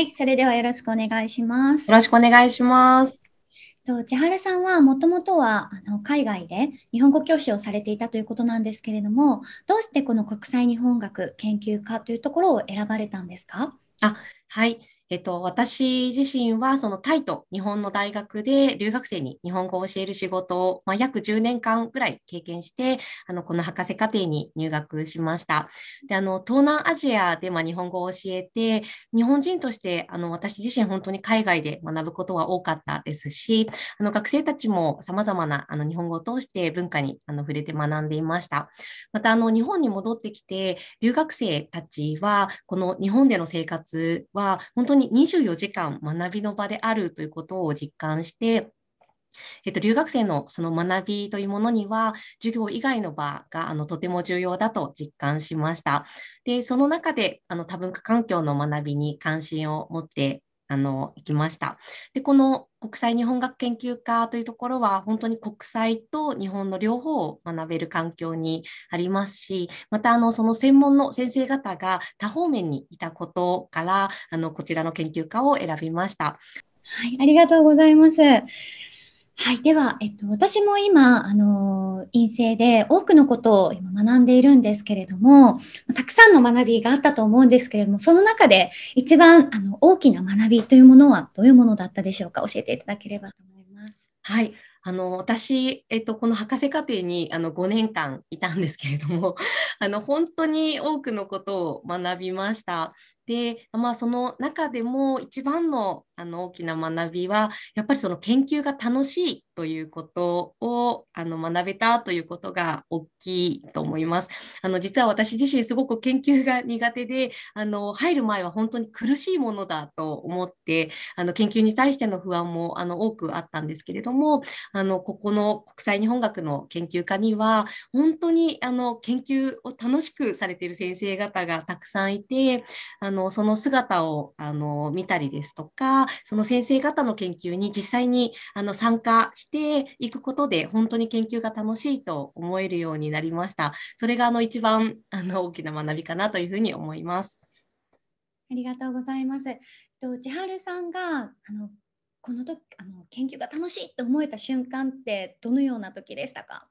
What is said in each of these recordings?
はい、それではよろしくお願いします。よろしくお願いします。と千春さんはもともとはあの海外で日本語教師をされていたということなんですけれどもどうしてこの国際日本学研究科というところを選ばれたんですかあはいえっと、私自身はそのタイと日本の大学で留学生に日本語を教える仕事を、まあ、約10年間ぐらい経験してあのこの博士課程に入学しましたであの東南アジアで、ま日本語を教えて日本人としてあの私自身本当に海外で学ぶことは多かったですしあの学生たちもさまざまなあの日本語を通して文化にあの触れて学んでいましたまたあの日本に戻ってきて留学生たちはこの日本での生活は本当にに24時間学びの場であるということを実感して、えっと、留学生のその学びというものには、授業以外の場があのとても重要だと実感しました。で、その中であの多文化環境の学びに関心を持ってあの行きました。でこの国際日本学研究科というところは本当に国際と日本の両方を学べる環境にありますしまたあのその専門の先生方が多方面にいたことからあのこちらの研究科を選びました。はい、ありがとうございます。はい。では、えっと、私も今、あの、陰性で多くのことを今学んでいるんですけれども、たくさんの学びがあったと思うんですけれども、その中で一番あの大きな学びというものはどういうものだったでしょうか教えていただければと思います。はい。あの、私、えっと、この博士課程にあの5年間いたんですけれども、あの本当に多くのことを学びました。で、まあ、その中でも一番のあの大きな学びはやっぱりその研究が楽しいということをあの学べたということが大きいと思います。あの実は私自身すごく研究が苦手であの入る前は本当に苦しいものだと思ってあの研究に対しての不安もあの多くあったんですけれどもあのここの国際日本学の研究科には本当にあの研究をを楽しくされている先生方がたくさんいてあのその姿をあの見たりですとかその先生方の研究に実際にあの参加していくことで本当に研究が楽しいと思えるようになりました。それがあの一番あの大きな学びかなというふうに思います。ありがとうございます。と千春さんがあのこの時あの研究が楽しいと思えた瞬間ってどのような時でしたか？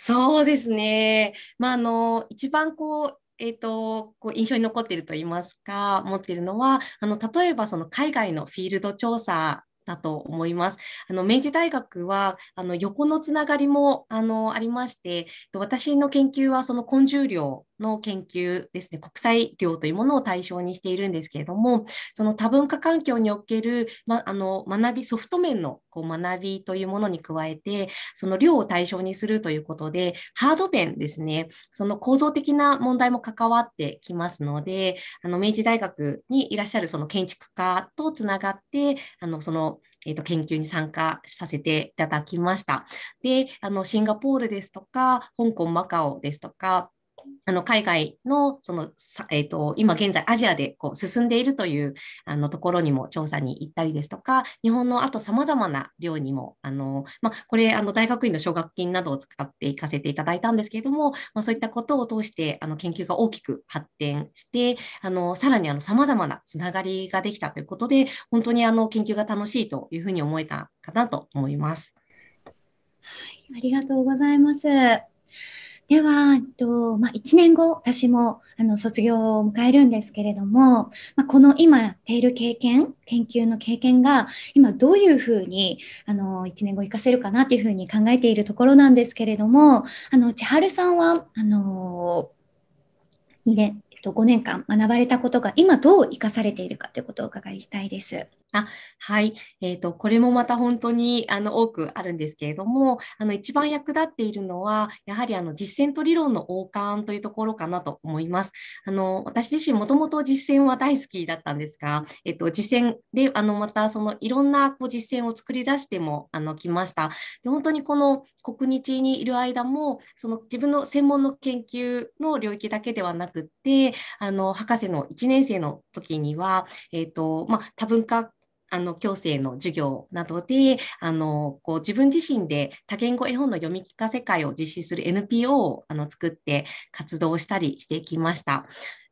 そうですね。まあ、あの、一番こう、えーと、こう印象に残っていると言いますか持っているのはあの例えばその海外のフィールド調査だと思います。あの明治大学はあの横のつながりもあのありまして私の研究はその根重量の研究ですね、国際量というものを対象にしているんですけれども、その多文化環境における、ま、あの学び、ソフト面のこう学びというものに加えて、その量を対象にするということで、ハード面ですね、その構造的な問題も関わってきますので、あの明治大学にいらっしゃるその建築家とつながって、あのそのえーと、と研究に参加させていただきました。であのシンガポールですとか香港マカオですとかあの海外のその、えーと、今現在アジアでこう進んでいるというあのところにも調査に行ったりですとか日本のあとさまざまな量にもあの、まあ、これあの大学院の奨学金などを使って行かせていただいたんですけれども、まあ、そういったことを通してあの研究が大きく発展してあのさらにさまざまなつながりができたということで本当にあの研究が楽しいというふうに思えたかなと思います。はい、ありがとうございます。では、えっとまあ、1年後、私もあの卒業を迎えるんですけれども、まあ、この今やっている経験、研究の経験が、今どういうふうにあの1年後生かせるかなというふうに考えているところなんですけれども、あの千春さんは、あの2年、えっと、5年間学ばれたことが今どう生かされているかということをお伺いしたいです。あはい、えーと、これもまた本当にあの多くあるんですけれども、あの一番役立っているのは、やはりあの実践と理論の王冠というところかなと思います。あの私自身、もともと実践は大好きだったんですが、えーと、実践であのまたそのいろんなこう実践を作り出してもあの来ましたで。本当にこの国日にいる間も、その自分の専門の研究の領域だけではなくて、あの博士の1年生の時には、えーとまあ、多文化あの、矯正の授業などで、あの、こう、自分自身で多言語絵本の読み聞かせ会を実施する NPO を、あの、作って活動したりしてきました。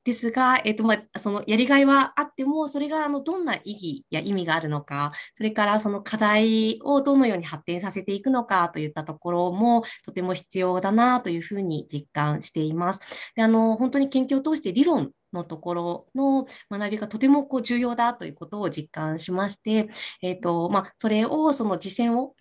ですが、えーとまあ、そのやりがいはあっても、それがあのどんな意義や意味があるのか、それからその課題をどのように発展させていくのかといったところもとても必要だなというふうに実感しています。であの本当に研究を通して理論のところの学びがとてもこう重要だということを実感しまして、えーとまあ、それをその実践を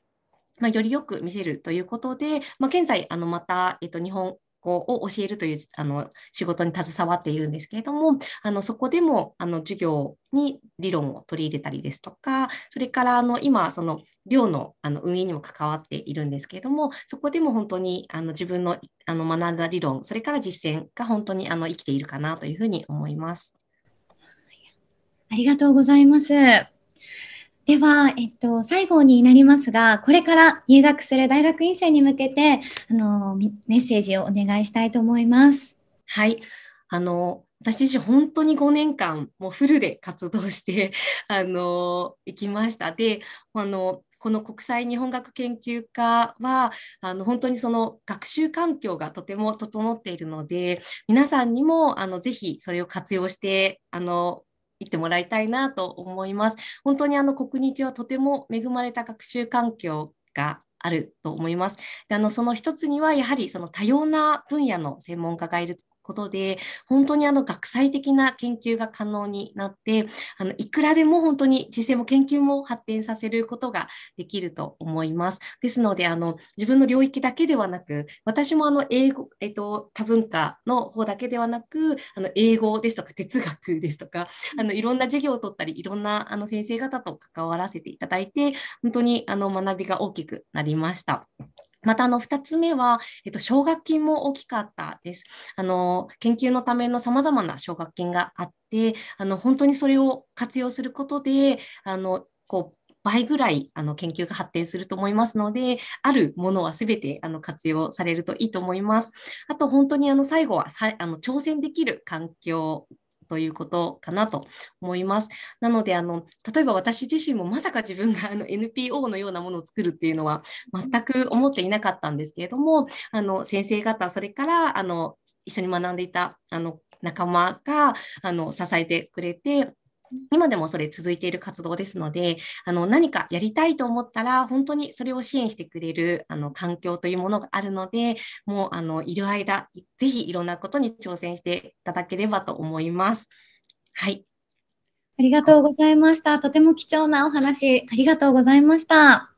まあ、よりよく見せるということで、まあ、現在あのまた、えっと、日本校を教えるというあの仕事に携わっているんですけれども、あのそこでもあの授業に理論を取り入れたりですとか、それからあの今、その寮のあの運営にも関わっているんですけれども、そこでも本当にあの自分のあの学んだ理論、それから実践が本当にあの生きているかなというふうに思います。ありがとうございます。では、えっと、最後になりますが、これから入学する大学院生に向けて、あの、メッセージをお願いしたいと思います。はい。あの、私自身本当に5年間、もうフルで活動して、あの、行きました。で、あの、この国際日本学研究科はあの本当にその学習環境がとても整っているので皆さんにもあのぜひそれを活用してあの行ってもらいたいなと思います。本当にあの国日はとても恵まれた学習環境があると思います。であのその一つにはやはりその多様な分野の専門家がいることで、本当にあの学際的な研究が可能になって、あのいくらでも本当に実践も研究も発展させることができると思います。ですので、あの自分の領域だけではなく、私もあの英語、えっと、多文化の方だけではなく、あの英語ですとか哲学ですとか、あのいろんな授業を取ったり、いろんなあの先生方と関わらせていただいて、本当にあの学びが大きくなりました。またあの2つ目は、えっと、奨学金も大きかったです。あの研究のためのさまざまな奨学金があってあの本当にそれを活用することであのこう倍ぐらいあの研究が発展すると思いますので、あるものはすべてあの活用されるといいと思います。あと本当にあの最後はあの挑戦できる環境ということかなと思います。なのであの例えば私自身もまさか自分があの NPO のようなものを作るっていうのは全く思っていなかったんですけれどもあの先生方それからあの一緒に学んでいたあの仲間があの支えてくれて今でもそれ続いている活動ですので、あの何かやりたいと思ったら、本当にそれを支援してくれるあの環境というものがあるので、もうあのいる間、ぜひいろんなことに挑戦していただければと思います。はい。ありがとうございました。とても貴重なお話、ありがとうございました。